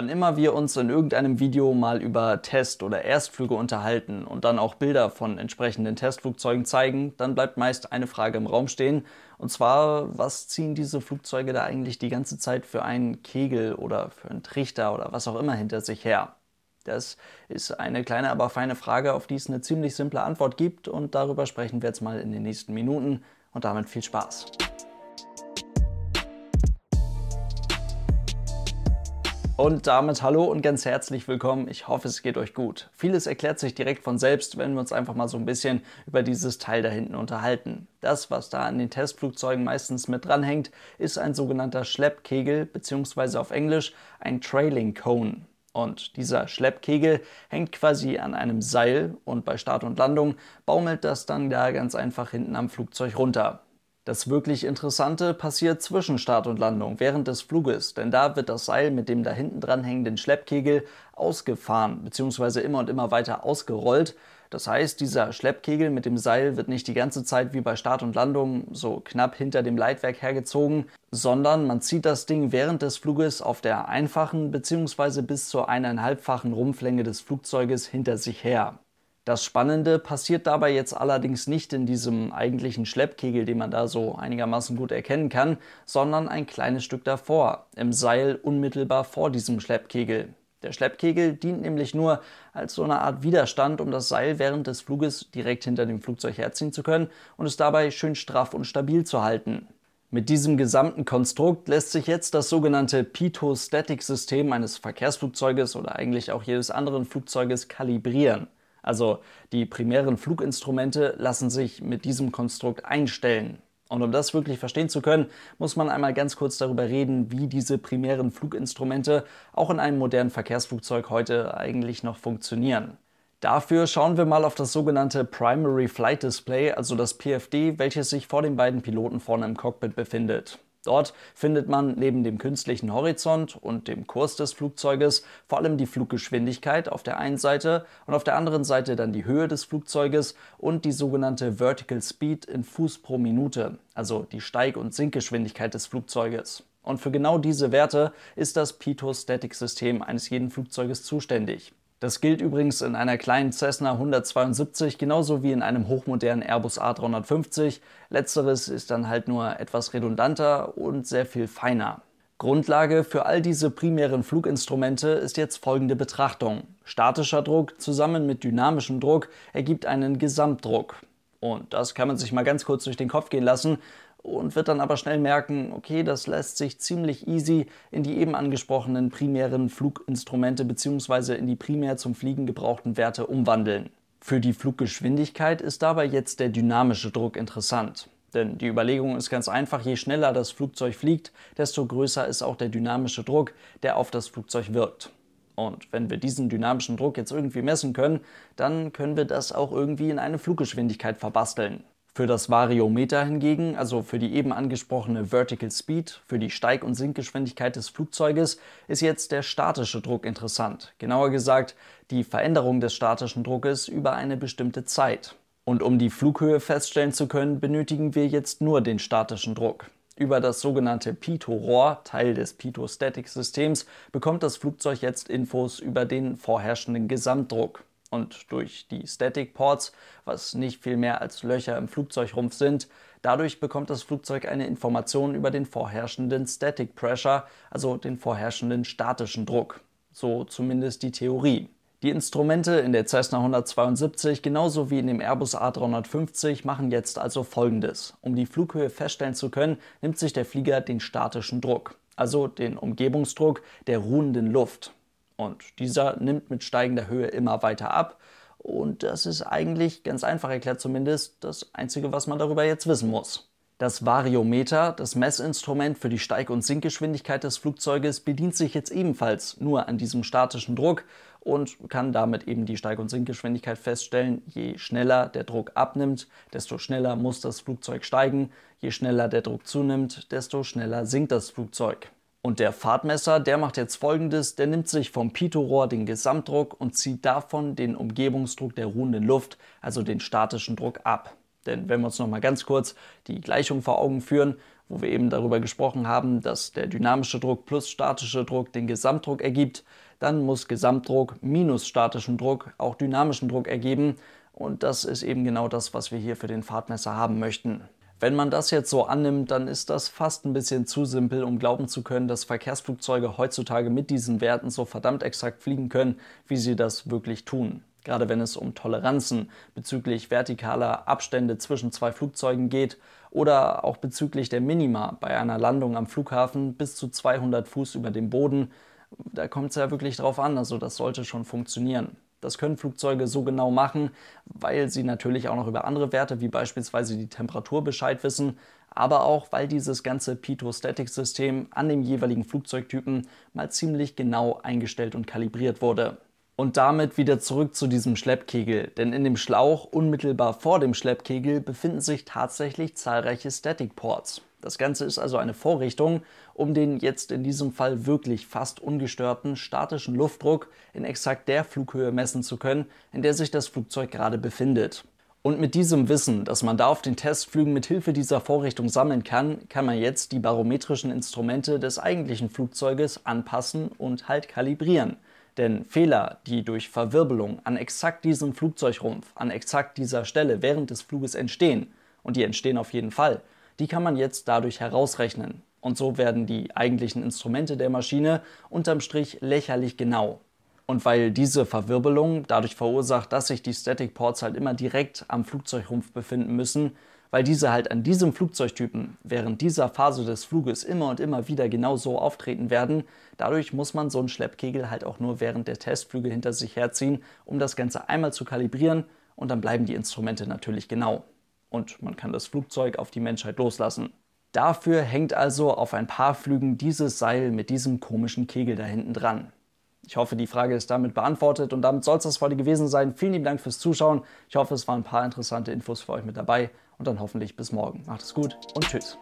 Wann immer wir uns in irgendeinem Video mal über Test- oder Erstflüge unterhalten und dann auch Bilder von entsprechenden Testflugzeugen zeigen, dann bleibt meist eine Frage im Raum stehen. Und zwar, was ziehen diese Flugzeuge da eigentlich die ganze Zeit für einen Kegel oder für einen Trichter oder was auch immer hinter sich her? Das ist eine kleine, aber feine Frage, auf die es eine ziemlich simple Antwort gibt und darüber sprechen wir jetzt mal in den nächsten Minuten und damit viel Spaß. Und damit hallo und ganz herzlich willkommen. Ich hoffe, es geht euch gut. Vieles erklärt sich direkt von selbst, wenn wir uns einfach mal so ein bisschen über dieses Teil da hinten unterhalten. Das, was da an den Testflugzeugen meistens mit dranhängt, ist ein sogenannter Schleppkegel bzw. auf Englisch ein Trailing Cone. Und dieser Schleppkegel hängt quasi an einem Seil und bei Start und Landung baumelt das dann da ganz einfach hinten am Flugzeug runter. Das wirklich Interessante passiert zwischen Start und Landung während des Fluges, denn da wird das Seil mit dem da hinten dran hängenden Schleppkegel ausgefahren bzw. immer und immer weiter ausgerollt. Das heißt, dieser Schleppkegel mit dem Seil wird nicht die ganze Zeit wie bei Start und Landung so knapp hinter dem Leitwerk hergezogen, sondern man zieht das Ding während des Fluges auf der einfachen bzw. bis zur eineinhalbfachen Rumpflänge des Flugzeuges hinter sich her. Das Spannende passiert dabei jetzt allerdings nicht in diesem eigentlichen Schleppkegel, den man da so einigermaßen gut erkennen kann, sondern ein kleines Stück davor, im Seil unmittelbar vor diesem Schleppkegel. Der Schleppkegel dient nämlich nur als so eine Art Widerstand, um das Seil während des Fluges direkt hinter dem Flugzeug herziehen zu können und es dabei schön straff und stabil zu halten. Mit diesem gesamten Konstrukt lässt sich jetzt das sogenannte Pitot-Static-System eines Verkehrsflugzeuges oder eigentlich auch jedes anderen Flugzeuges kalibrieren. Also die primären Fluginstrumente lassen sich mit diesem Konstrukt einstellen. Und um das wirklich verstehen zu können, muss man einmal ganz kurz darüber reden, wie diese primären Fluginstrumente auch in einem modernen Verkehrsflugzeug heute eigentlich noch funktionieren. Dafür schauen wir mal auf das sogenannte Primary Flight Display, also das PFD, welches sich vor den beiden Piloten vorne im Cockpit befindet. Dort findet man neben dem künstlichen Horizont und dem Kurs des Flugzeuges vor allem die Fluggeschwindigkeit auf der einen Seite und auf der anderen Seite dann die Höhe des Flugzeuges und die sogenannte Vertical Speed in Fuß pro Minute, also die Steig- und Sinkgeschwindigkeit des Flugzeuges. Und für genau diese Werte ist das Pitot-Static-System eines jeden Flugzeuges zuständig. Das gilt übrigens in einer kleinen Cessna 172 genauso wie in einem hochmodernen Airbus A350. Letzteres ist dann halt nur etwas redundanter und sehr viel feiner. Grundlage für all diese primären Fluginstrumente ist jetzt folgende Betrachtung. Statischer Druck zusammen mit dynamischem Druck ergibt einen Gesamtdruck. Und das kann man sich mal ganz kurz durch den Kopf gehen lassen und wird dann aber schnell merken, okay, das lässt sich ziemlich easy in die eben angesprochenen primären Fluginstrumente bzw. in die primär zum Fliegen gebrauchten Werte umwandeln. Für die Fluggeschwindigkeit ist dabei jetzt der dynamische Druck interessant. Denn die Überlegung ist ganz einfach, je schneller das Flugzeug fliegt, desto größer ist auch der dynamische Druck, der auf das Flugzeug wirkt. Und wenn wir diesen dynamischen Druck jetzt irgendwie messen können, dann können wir das auch irgendwie in eine Fluggeschwindigkeit verbasteln. Für das Variometer hingegen, also für die eben angesprochene Vertical Speed, für die Steig- und Sinkgeschwindigkeit des Flugzeuges, ist jetzt der statische Druck interessant. Genauer gesagt, die Veränderung des statischen Druckes über eine bestimmte Zeit. Und um die Flughöhe feststellen zu können, benötigen wir jetzt nur den statischen Druck. Über das sogenannte Pitot-Rohr, Teil des static systems bekommt das Flugzeug jetzt Infos über den vorherrschenden Gesamtdruck. Und durch die Static Ports, was nicht viel mehr als Löcher im Flugzeugrumpf sind, dadurch bekommt das Flugzeug eine Information über den vorherrschenden Static Pressure, also den vorherrschenden statischen Druck. So zumindest die Theorie. Die Instrumente in der Cessna 172 genauso wie in dem Airbus A350 machen jetzt also folgendes. Um die Flughöhe feststellen zu können, nimmt sich der Flieger den statischen Druck, also den Umgebungsdruck der ruhenden Luft. Und dieser nimmt mit steigender Höhe immer weiter ab. Und das ist eigentlich, ganz einfach erklärt zumindest, das Einzige, was man darüber jetzt wissen muss. Das Variometer, das Messinstrument für die Steig- und Sinkgeschwindigkeit des Flugzeuges, bedient sich jetzt ebenfalls nur an diesem statischen Druck und kann damit eben die Steig- und Sinkgeschwindigkeit feststellen. Je schneller der Druck abnimmt, desto schneller muss das Flugzeug steigen. Je schneller der Druck zunimmt, desto schneller sinkt das Flugzeug. Und der Fahrtmesser, der macht jetzt folgendes, der nimmt sich vom Pitorohr den Gesamtdruck und zieht davon den Umgebungsdruck der ruhenden Luft, also den statischen Druck ab. Denn wenn wir uns nochmal ganz kurz die Gleichung vor Augen führen, wo wir eben darüber gesprochen haben, dass der dynamische Druck plus statische Druck den Gesamtdruck ergibt, dann muss Gesamtdruck minus statischen Druck auch dynamischen Druck ergeben. Und das ist eben genau das, was wir hier für den Fahrtmesser haben möchten. Wenn man das jetzt so annimmt, dann ist das fast ein bisschen zu simpel, um glauben zu können, dass Verkehrsflugzeuge heutzutage mit diesen Werten so verdammt exakt fliegen können, wie sie das wirklich tun. Gerade wenn es um Toleranzen bezüglich vertikaler Abstände zwischen zwei Flugzeugen geht oder auch bezüglich der Minima bei einer Landung am Flughafen bis zu 200 Fuß über dem Boden, da kommt es ja wirklich drauf an, also das sollte schon funktionieren. Das können Flugzeuge so genau machen, weil sie natürlich auch noch über andere Werte wie beispielsweise die Temperatur Bescheid wissen, aber auch weil dieses ganze Pitot-Static-System an dem jeweiligen Flugzeugtypen mal ziemlich genau eingestellt und kalibriert wurde. Und damit wieder zurück zu diesem Schleppkegel, denn in dem Schlauch unmittelbar vor dem Schleppkegel befinden sich tatsächlich zahlreiche Static Ports. Das Ganze ist also eine Vorrichtung, um den jetzt in diesem Fall wirklich fast ungestörten statischen Luftdruck in exakt der Flughöhe messen zu können, in der sich das Flugzeug gerade befindet. Und mit diesem Wissen, das man da auf den Testflügen mit Hilfe dieser Vorrichtung sammeln kann, kann man jetzt die barometrischen Instrumente des eigentlichen Flugzeuges anpassen und halt kalibrieren. Denn Fehler, die durch Verwirbelung an exakt diesem Flugzeugrumpf, an exakt dieser Stelle während des Fluges entstehen, und die entstehen auf jeden Fall, die kann man jetzt dadurch herausrechnen. Und so werden die eigentlichen Instrumente der Maschine unterm Strich lächerlich genau. Und weil diese Verwirbelung dadurch verursacht, dass sich die Static Ports halt immer direkt am Flugzeugrumpf befinden müssen, weil diese halt an diesem Flugzeugtypen während dieser Phase des Fluges immer und immer wieder genau so auftreten werden, dadurch muss man so einen Schleppkegel halt auch nur während der Testflüge hinter sich herziehen, um das Ganze einmal zu kalibrieren und dann bleiben die Instrumente natürlich genau und man kann das Flugzeug auf die Menschheit loslassen. Dafür hängt also auf ein paar Flügen dieses Seil mit diesem komischen Kegel da hinten dran. Ich hoffe, die Frage ist damit beantwortet und damit soll es das heute gewesen sein. Vielen lieben Dank fürs Zuschauen. Ich hoffe, es waren ein paar interessante Infos für euch mit dabei und dann hoffentlich bis morgen. Macht es gut und tschüss.